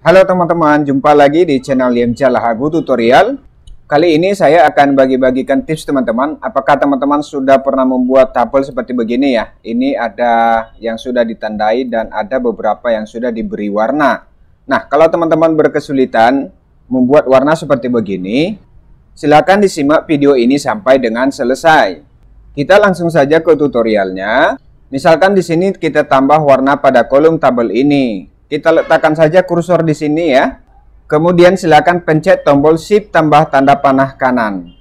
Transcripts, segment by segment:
Halo teman-teman, jumpa lagi di channel Yemca Lahagu Tutorial. Kali ini saya akan bagi-bagikan tips teman-teman. Apakah teman-teman sudah pernah membuat tabel seperti begini ya? Ini ada yang sudah ditandai dan ada beberapa yang sudah diberi warna. Nah, kalau teman-teman berkesulitan membuat warna seperti begini, Silahkan disimak video ini sampai dengan selesai. Kita langsung saja ke tutorialnya. Misalkan di sini kita tambah warna pada kolom tabel ini. Kita letakkan saja kursor di sini ya. Kemudian silakan pencet tombol shift tambah tanda panah kanan.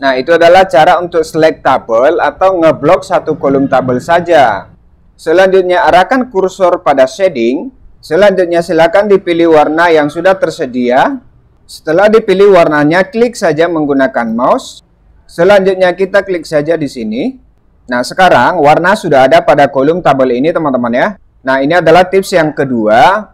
Nah, itu adalah cara untuk select tabel atau ngeblok satu kolom tabel saja. Selanjutnya arahkan kursor pada shading. Selanjutnya silakan dipilih warna yang sudah tersedia. Setelah dipilih warnanya, klik saja menggunakan mouse. Selanjutnya kita klik saja di sini. Nah, sekarang warna sudah ada pada kolom tabel ini, teman-teman ya. Nah, ini adalah tips yang kedua.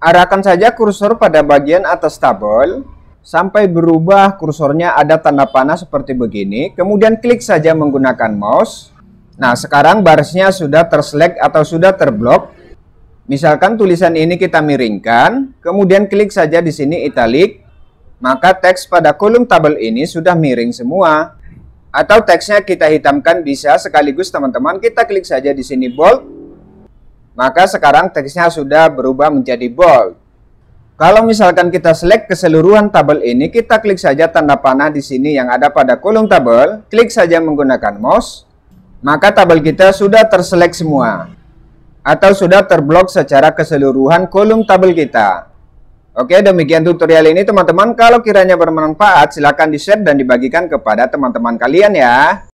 Arahkan saja kursor pada bagian atas tabel sampai berubah kursornya ada tanda panah seperti begini. Kemudian klik saja menggunakan mouse. Nah, sekarang barisnya sudah terselect atau sudah terblok. Misalkan tulisan ini kita miringkan, kemudian klik saja di sini italic, maka teks pada kolom tabel ini sudah miring semua. Atau teksnya kita hitamkan bisa sekaligus teman-teman kita klik saja di sini bold maka sekarang teksnya sudah berubah menjadi bold. Kalau misalkan kita select keseluruhan tabel ini, kita klik saja tanda panah di sini yang ada pada kolom tabel, klik saja menggunakan mouse, maka tabel kita sudah terselect semua atau sudah terblok secara keseluruhan kolom tabel kita. Oke, demikian tutorial ini teman-teman. Kalau kiranya bermanfaat, silakan di-share dan dibagikan kepada teman-teman kalian ya.